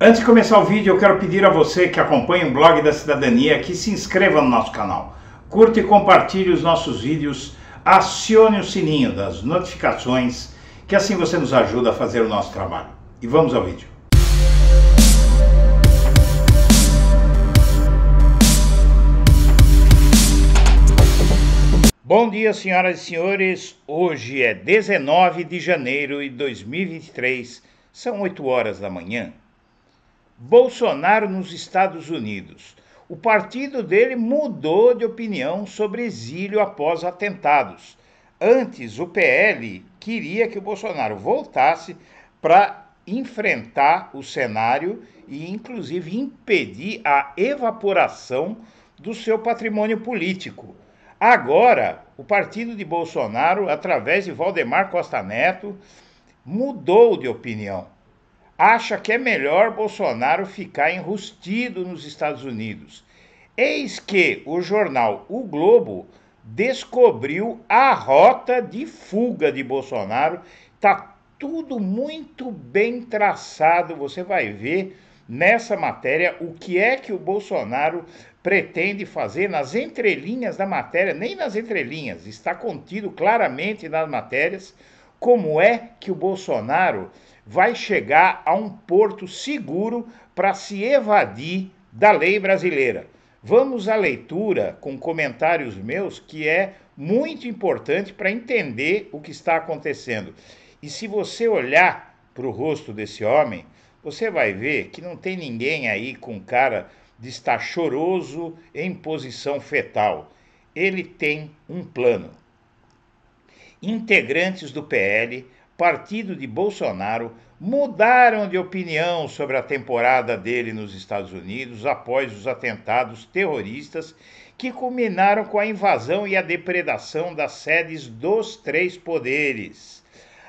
Antes de começar o vídeo, eu quero pedir a você que acompanha o blog da cidadania que se inscreva no nosso canal, curta e compartilhe os nossos vídeos, acione o sininho das notificações, que assim você nos ajuda a fazer o nosso trabalho. E vamos ao vídeo. Bom dia, senhoras e senhores. Hoje é 19 de janeiro de 2023, são 8 horas da manhã. Bolsonaro nos Estados Unidos. O partido dele mudou de opinião sobre exílio após atentados. Antes, o PL queria que o Bolsonaro voltasse para enfrentar o cenário e, inclusive, impedir a evaporação do seu patrimônio político. Agora, o partido de Bolsonaro, através de Valdemar Costa Neto, mudou de opinião acha que é melhor Bolsonaro ficar enrustido nos Estados Unidos. Eis que o jornal O Globo descobriu a rota de fuga de Bolsonaro. Tá tudo muito bem traçado. Você vai ver nessa matéria o que é que o Bolsonaro pretende fazer nas entrelinhas da matéria, nem nas entrelinhas, está contido claramente nas matérias como é que o Bolsonaro vai chegar a um porto seguro para se evadir da lei brasileira. Vamos à leitura com comentários meus, que é muito importante para entender o que está acontecendo. E se você olhar para o rosto desse homem, você vai ver que não tem ninguém aí com cara de estar choroso em posição fetal. Ele tem um plano. Integrantes do PL partido de Bolsonaro mudaram de opinião sobre a temporada dele nos Estados Unidos após os atentados terroristas que culminaram com a invasão e a depredação das sedes dos três poderes.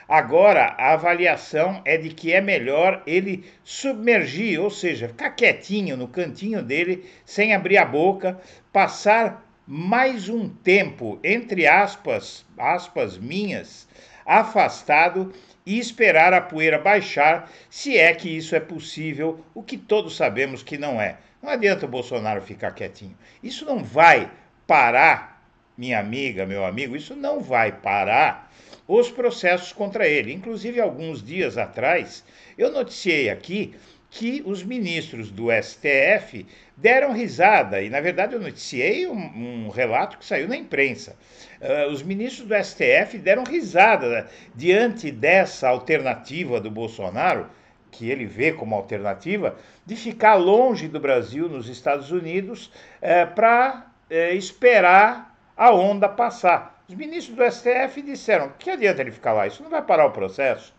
Agora, a avaliação é de que é melhor ele submergir, ou seja, ficar quietinho no cantinho dele, sem abrir a boca, passar mais um tempo, entre aspas, aspas minhas, afastado e esperar a poeira baixar, se é que isso é possível, o que todos sabemos que não é. Não adianta o Bolsonaro ficar quietinho. Isso não vai parar, minha amiga, meu amigo, isso não vai parar os processos contra ele. Inclusive, alguns dias atrás, eu noticiei aqui que os ministros do STF deram risada, e na verdade eu noticiei um, um relato que saiu na imprensa. Uh, os ministros do STF deram risada diante dessa alternativa do Bolsonaro, que ele vê como alternativa, de ficar longe do Brasil, nos Estados Unidos, uh, eh, para uh, eh, esperar a onda passar. Os ministros do STF disseram: que adianta ele ficar lá? Isso não vai parar o processo.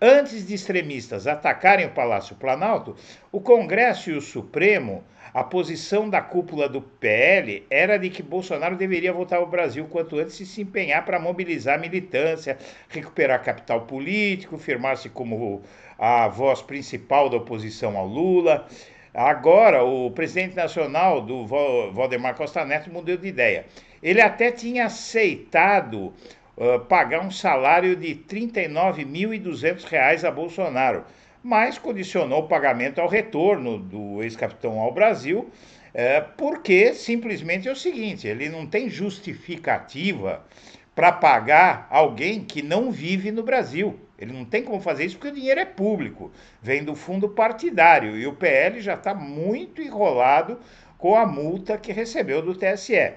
Antes de extremistas atacarem o Palácio Planalto, o Congresso e o Supremo, a posição da cúpula do PL era de que Bolsonaro deveria voltar ao Brasil quanto antes e se empenhar para mobilizar a militância, recuperar capital político, firmar-se como a voz principal da oposição ao Lula. Agora, o presidente nacional do Valdemar Costa Neto mudou de ideia. Ele até tinha aceitado pagar um salário de R$ 39.200 a Bolsonaro, mas condicionou o pagamento ao retorno do ex-capitão ao Brasil, porque simplesmente é o seguinte: ele não tem justificativa para pagar alguém que não vive no Brasil. Ele não tem como fazer isso porque o dinheiro é público, vem do fundo partidário e o PL já está muito enrolado com a multa que recebeu do TSE.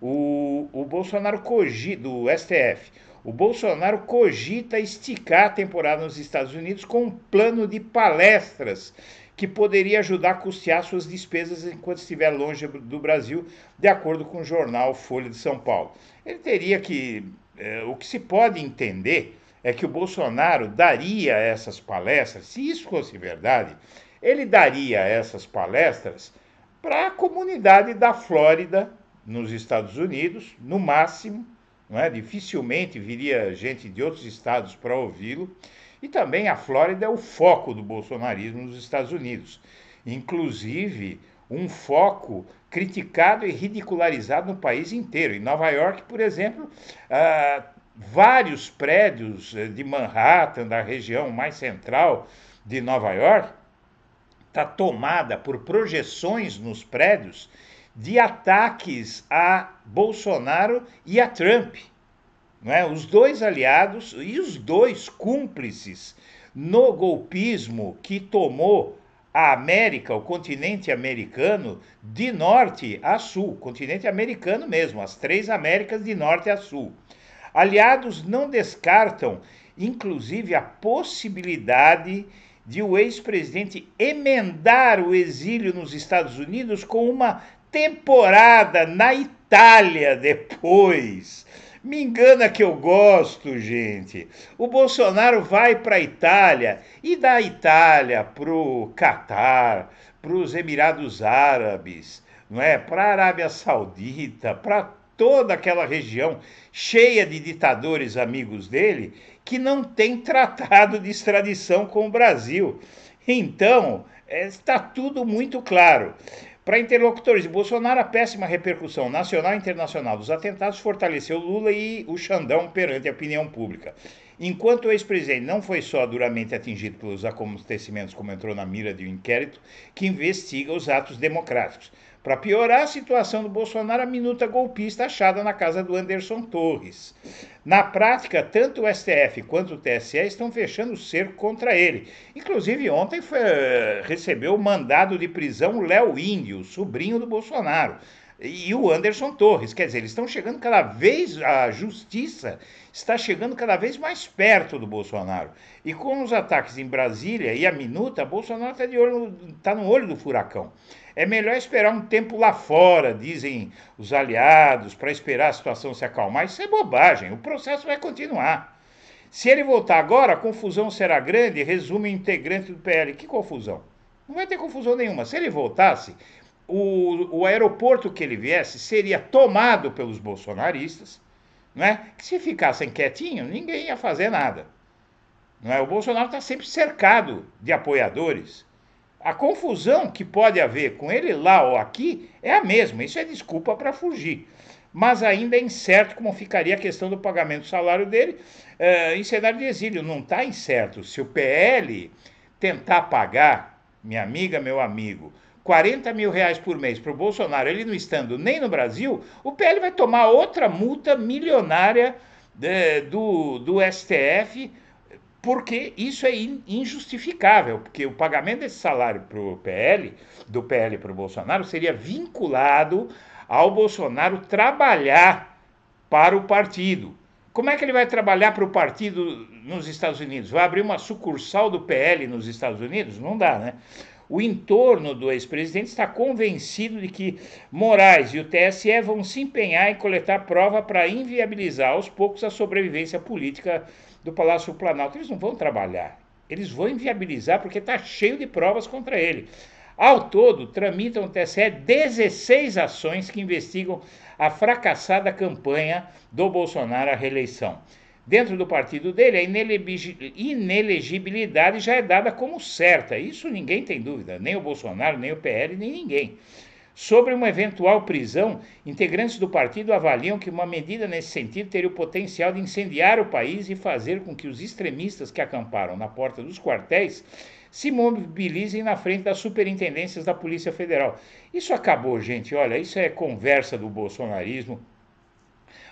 O, o Bolsonaro cogita, do STF, o Bolsonaro cogita esticar a temporada nos Estados Unidos com um plano de palestras que poderia ajudar a custear suas despesas enquanto estiver longe do Brasil, de acordo com o jornal Folha de São Paulo. Ele teria que. É, o que se pode entender é que o Bolsonaro daria essas palestras, se isso fosse verdade, ele daria essas palestras para a comunidade da Flórida nos Estados Unidos, no máximo, não é? dificilmente viria gente de outros estados para ouvi-lo. E também a Flórida é o foco do bolsonarismo nos Estados Unidos. Inclusive, um foco criticado e ridicularizado no país inteiro. Em Nova York, por exemplo, ah, vários prédios eh, de Manhattan, da região mais central de Nova York, está tomada por projeções nos prédios de ataques a Bolsonaro e a Trump. é? Os dois aliados e os dois cúmplices no golpismo que tomou a América, o continente americano, de norte a sul, continente americano mesmo, as três Américas de norte a sul. Aliados não descartam, inclusive, a possibilidade de o ex-presidente emendar o exílio nos Estados Unidos com uma temporada na Itália depois. Me engana que eu gosto, gente. O Bolsonaro vai para a Itália e da Itália para o Catar, para os Emirados Árabes, não é? Para a Arábia Saudita, para toda aquela região cheia de ditadores amigos dele que não tem tratado de extradição com o Brasil. Então, eh, está tudo muito claro. Para interlocutores de Bolsonaro, a péssima repercussão nacional e internacional dos atentados fortaleceu Lula e o Xandão perante a opinião pública. Enquanto o ex-presidente não foi só duramente atingido pelos acontecimentos, como entrou na mira de um inquérito que investiga os atos democráticos, para piorar a situação do Bolsonaro, a minuta golpista achada na casa do Anderson Torres. Na prática, tanto o STF quanto o TSE estão fechando o cerco contra ele. Inclusive, ontem foi, eh, recebeu o mandado de prisão Léo Índio, sobrinho do Bolsonaro e o Anderson Torres. Quer dizer, eles estão chegando cada vez, a justiça está chegando cada vez mais perto do Bolsonaro. E com os ataques em Brasília e a minuta, Bolsonaro está tá no olho do furacão. É melhor esperar um tempo lá fora, dizem os aliados, para esperar a situação se acalmar. Isso é bobagem, o processo vai continuar. Se ele voltar agora, a confusão será grande, resume o integrante do PL. Que confusão? Não vai ter confusão nenhuma. Se ele voltasse, o, o aeroporto que ele viesse seria tomado pelos bolsonaristas, né? que se ficassem quietinhos, ninguém ia fazer nada. Não é? O Bolsonaro está sempre cercado de apoiadores. A confusão que pode haver com ele lá ou aqui é a mesma, isso é desculpa para fugir. Mas ainda é incerto como ficaria a questão do pagamento do salário dele eh, em cenário de exílio. Não está incerto. Se o PL tentar pagar, minha amiga, meu amigo, 40 mil reais por mês para o Bolsonaro, ele não estando nem no Brasil, o PL vai tomar outra multa milionária eh, do, do STF porque isso é injustificável, porque o pagamento desse salário o PL, do PL para o Bolsonaro, seria vinculado ao Bolsonaro trabalhar para o partido. Como é que ele vai trabalhar para o partido nos Estados Unidos? Vai abrir uma sucursal do PL nos Estados Unidos? Não dá, né? o entorno do ex-presidente está convencido de que Moraes e o TSE vão se empenhar em coletar prova para inviabilizar aos poucos a sobrevivência política do Palácio Planalto. Eles não vão trabalhar, eles vão inviabilizar porque está cheio de provas contra ele. Ao todo, tramitam o TSE 16 ações que investigam a fracassada campanha do Bolsonaro à reeleição dentro do partido dele, a inelegibilidade já é dada como certa. Isso ninguém tem dúvida, nem o Bolsonaro, nem o PL, nem ninguém. Sobre uma eventual prisão, integrantes do partido avaliam que uma medida nesse sentido teria o potencial de incendiar o país e fazer com que os extremistas que acamparam na porta dos quartéis se mobilizem na frente das superintendências da Polícia Federal. Isso acabou, gente. Olha, isso é conversa do bolsonarismo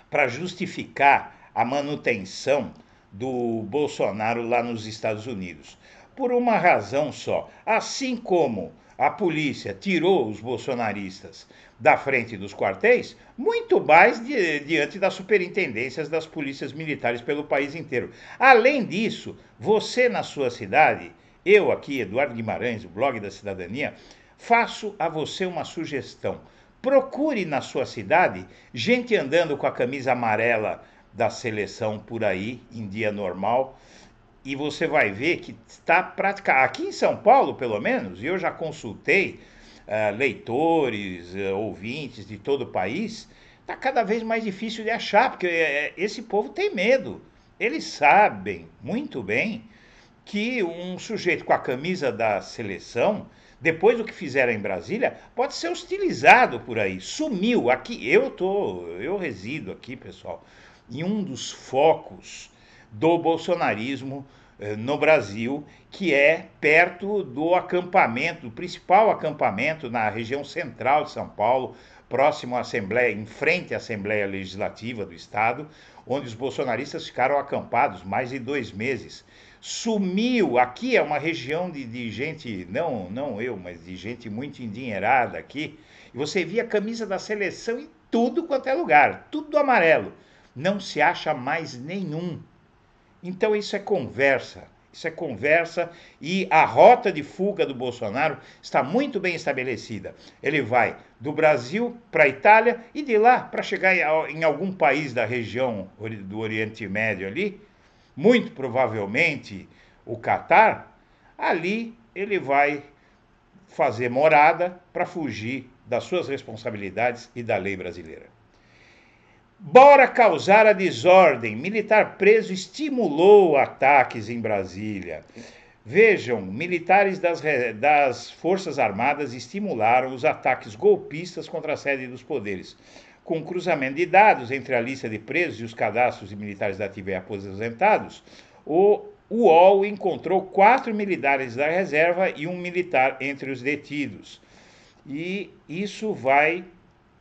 para justificar a manutenção do Bolsonaro lá nos Estados Unidos. Por uma razão só. Assim como a polícia tirou os bolsonaristas da frente dos quartéis, muito mais di diante das superintendências das polícias militares pelo país inteiro. Além disso, você na sua cidade, eu aqui, Eduardo Guimarães, o blog da cidadania, faço a você uma sugestão. Procure na sua cidade gente andando com a camisa amarela da seleção por aí em dia normal. E você vai ver que está praticamente, aqui em São Paulo pelo menos, e eu já consultei uh, leitores, uh, ouvintes de todo o país, está cada vez mais difícil de achar, porque eh, esse povo tem medo. Eles sabem muito bem que um sujeito com a camisa da seleção, depois do que fizeram em Brasília, pode ser hostilizado por aí. Sumiu aqui. Eu tô, eu resido aqui, pessoal e um dos focos do bolsonarismo eh, no Brasil, que é perto do acampamento, do principal acampamento na região central de São Paulo, próximo à Assembleia, em frente à Assembleia Legislativa do Estado, onde os bolsonaristas ficaram acampados mais de dois meses. Sumiu, aqui é uma região de, de gente, não, não eu, mas de gente muito endinheirada aqui, e você via a camisa da seleção em tudo quanto é lugar, tudo amarelo não se acha mais nenhum. Então isso é conversa. Isso é conversa e a rota de fuga do Bolsonaro está muito bem estabelecida. Ele vai do Brasil para a Itália e de lá para chegar em algum país da região do Oriente Médio ali, muito provavelmente o Catar, ali ele vai fazer morada para fugir das suas responsabilidades e da lei brasileira. Bora causar a desordem. Militar preso estimulou ataques em Brasília. Vejam, militares das, das Forças Armadas estimularam os ataques golpistas contra a sede dos poderes com cruzamento de dados entre a lista de presos e os cadastros de militares da TV aposentados, o UOL encontrou quatro militares da reserva e um militar entre os detidos. E isso vai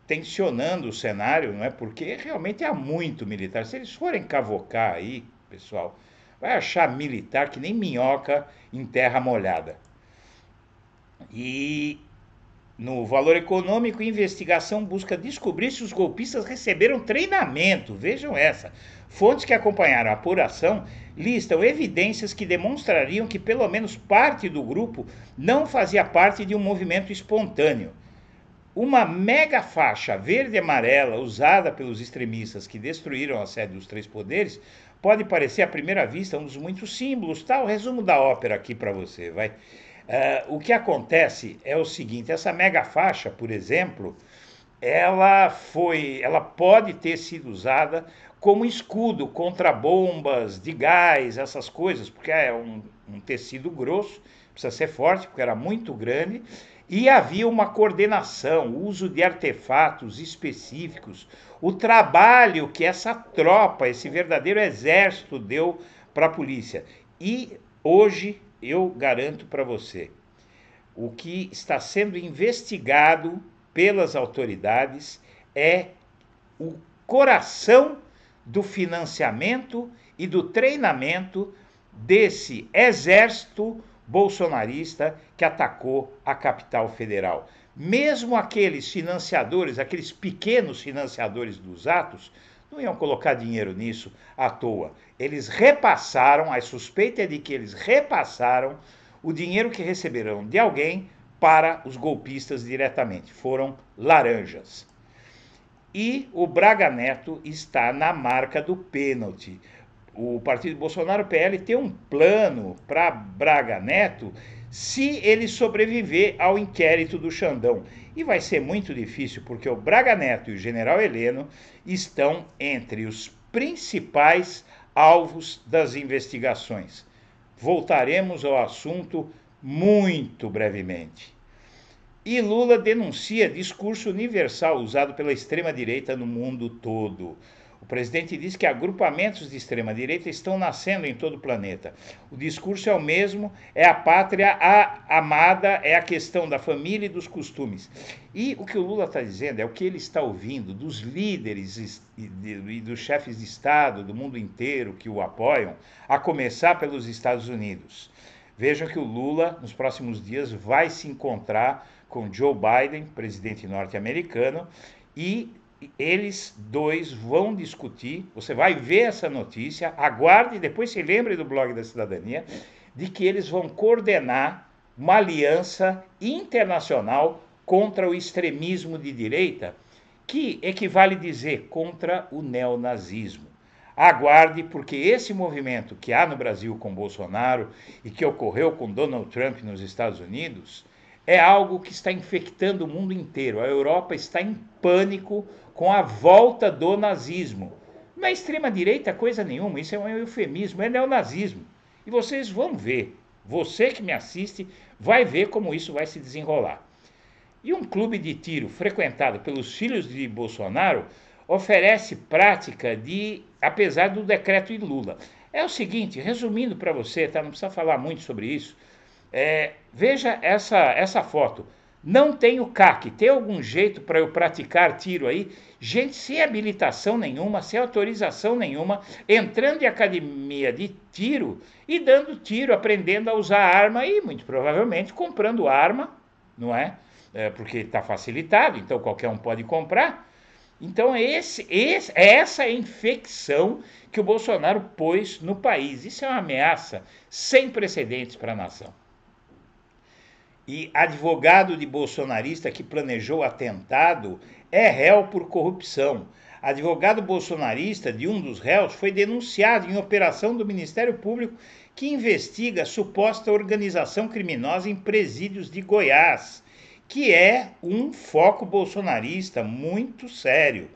tensionando o cenário, não é? Porque realmente há muito militar. Se eles forem cavocar aí, pessoal, vai achar militar que nem minhoca em terra molhada. E no valor econômico, investigação busca descobrir se os golpistas receberam treinamento. Vejam essa. Fontes que acompanharam a apuração listam evidências que demonstrariam que pelo menos parte do grupo não fazia parte de um movimento espontâneo. Uma mega faixa verde e amarela usada pelos extremistas que destruíram a sede dos três poderes pode parecer à primeira vista um dos muitos símbolos, tá? O resumo da ópera aqui para você, vai. Uh, o que acontece é o seguinte: essa mega faixa, por exemplo, ela foi, ela pode ter sido usada como escudo contra bombas de gás, essas coisas, porque é um, um tecido grosso, precisa ser forte, porque era muito grande e havia uma coordenação, uso de artefatos específicos, o trabalho que essa tropa, esse verdadeiro exército deu para a polícia. E hoje eu garanto para você, o que está sendo investigado pelas autoridades é o coração do financiamento e do treinamento desse exército bolsonarista que atacou a capital federal. Mesmo aqueles financiadores, aqueles pequenos financiadores dos atos, não iam colocar dinheiro nisso à toa. Eles repassaram, a suspeita é de que eles repassaram o dinheiro que receberam de alguém para os golpistas diretamente. Foram laranjas. E o Braga Neto está na marca do pênalti o partido Bolsonaro PL tem um plano para Braga Neto se ele sobreviver ao inquérito do Xandão. E vai ser muito difícil, porque o Braga Neto e o general Heleno estão entre os principais alvos das investigações. Voltaremos ao assunto muito brevemente. E Lula denuncia discurso universal usado pela extrema-direita no mundo todo. O presidente diz que agrupamentos de extrema-direita estão nascendo em todo o planeta. O discurso é o mesmo: é a pátria a amada, é a questão da família e dos costumes. E o que o Lula está dizendo é o que ele está ouvindo dos líderes e dos chefes de Estado do mundo inteiro que o apoiam, a começar pelos Estados Unidos. Vejam que o Lula, nos próximos dias, vai se encontrar com Joe Biden, presidente norte-americano, e eles dois vão discutir. Você vai ver essa notícia, aguarde, depois se lembre do blog da cidadania, de que eles vão coordenar uma aliança internacional contra o extremismo de direita, que equivale dizer contra o neonazismo. Aguarde, porque esse movimento que há no Brasil com Bolsonaro e que ocorreu com Donald Trump nos Estados Unidos é algo que está infectando o mundo inteiro. A Europa está em pânico com a volta do nazismo. Na extrema-direita, coisa nenhuma, isso é um eufemismo, é neonazismo. E vocês vão ver, você que me assiste, vai ver como isso vai se desenrolar. E um clube de tiro frequentado pelos filhos de Bolsonaro oferece prática de, apesar do decreto de Lula. É o seguinte, resumindo para você, tá? não precisa falar muito sobre isso. É, veja essa, essa foto. Não tenho CAC. Tem algum jeito para eu praticar tiro aí? Gente, sem habilitação nenhuma, sem autorização nenhuma, entrando em academia de tiro e dando tiro, aprendendo a usar arma e, muito provavelmente, comprando arma, não é? é porque está facilitado, então qualquer um pode comprar. Então, é esse, esse, é essa infecção que o Bolsonaro pôs no país. Isso é uma ameaça sem precedentes para a nação e advogado de bolsonarista que planejou atentado é réu por corrupção. Advogado bolsonarista de um dos réus foi denunciado em operação do Ministério Público que investiga suposta organização criminosa em presídios de Goiás, que é um foco bolsonarista muito sério.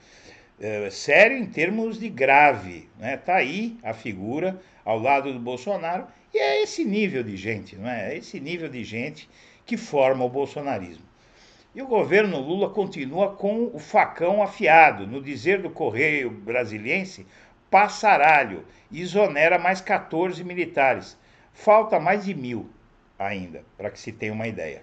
É, sério em termos de grave. Está né? Tá aí a figura ao lado do Bolsonaro. E é esse nível de gente, não é? É esse nível de gente que forma o bolsonarismo. E o governo Lula continua com o facão afiado, no dizer do Correio Brasiliense, passaralho, e exonera mais 14 militares. Falta mais de mil ainda, para que se tenha uma ideia.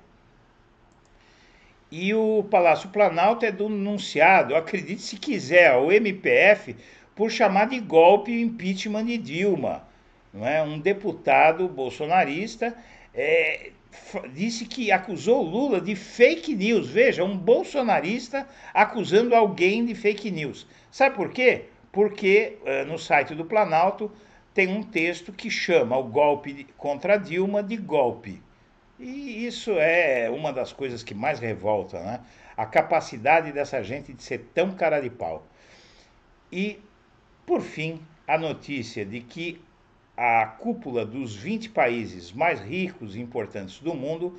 E o Palácio Planalto é denunciado, acredite se quiser, o MPF por chamar de golpe o impeachment de Dilma. Não é? Um deputado bolsonarista é, disse que acusou Lula de fake news. Veja, um bolsonarista acusando alguém de fake news. Sabe por quê? Porque eh, no site do Planalto tem um texto que chama o golpe contra Dilma de golpe. E isso é uma das coisas que mais revolta, né? A capacidade dessa gente de ser tão cara de pau. E, por fim, a notícia de que a cúpula dos 20 países mais ricos e importantes do mundo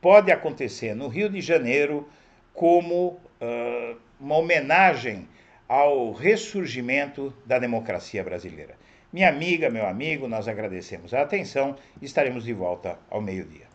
pode acontecer no Rio de Janeiro como uh, uma homenagem ao ressurgimento da democracia brasileira. Minha amiga, meu amigo, nós agradecemos a atenção e estaremos de volta ao meio-dia.